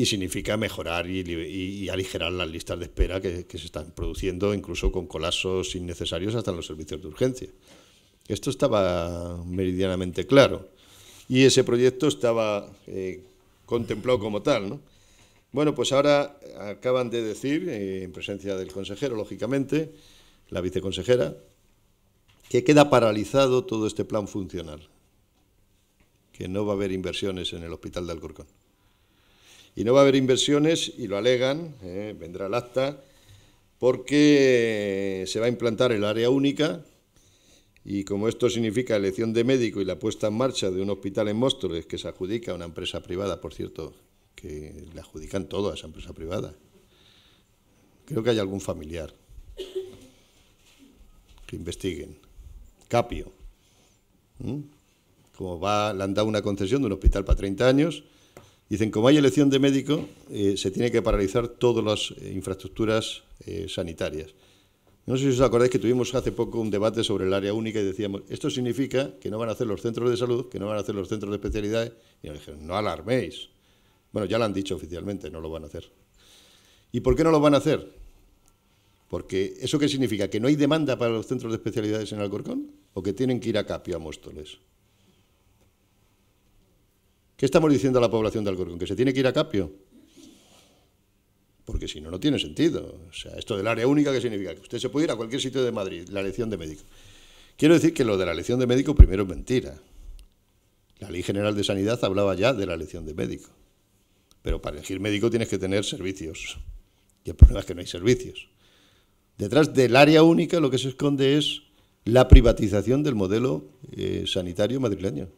y significa mejorar y, aligerar las listas de espera que, se están produciendo, incluso con colapsos innecesarios hasta en los servicios de urgencia. Esto estaba meridianamente claro y ese proyecto estaba eh, contemplado como tal. Bueno, pues ahora acaban de decir, eh, en presencia del consejero, lógicamente, la viceconsejera, que queda paralizado todo este plan funcional, que no va a haber inversiones en el hospital de Alcorcón. Y no va a haber inversiones, y lo alegan, ¿eh? vendrá el acta, porque eh, se va a implantar el área única, y como esto significa elección de médico y la puesta en marcha de un hospital en Móstoles que se adjudica a una empresa privada, por cierto, que le adjudican todo a esa empresa privada. Creo que hay algún familiar. Que investiguen. Capio. Como va, le han dado una concesión de un hospital para 30 años Dicen, como hay elección de médico, eh, se tiene que paralizar todas las eh, infraestructuras eh, sanitarias. No sé si os acordáis que tuvimos hace poco un debate sobre el área única y decíamos, esto significa que no van a hacer los centros de salud, que no van a hacer los centros de especialidades. Y nos dijeron, no alarméis. Bueno, ya lo han dicho oficialmente, no lo van a hacer. ¿Y por qué no lo van a hacer? Porque eso qué significa, que no hay demanda para los centros de especialidades en Alcorcón o que tienen que ir a Capio, a Móstoles. ¿Qué estamos diciendo a la población de Alcorcón? ¿Que se tiene que ir a Capio? Porque si no, no tiene sentido. O sea, esto del área única, ¿qué significa? Que usted se puede ir a cualquier sitio de Madrid, la elección de médico. Quiero decir que lo de la elección de médico primero es mentira. La Ley General de Sanidad hablaba ya de la elección de médico. Pero para elegir médico tienes que tener servicios. Y el problema es que no hay servicios. Detrás del área única lo que se esconde es la privatización del modelo eh, sanitario madrileño.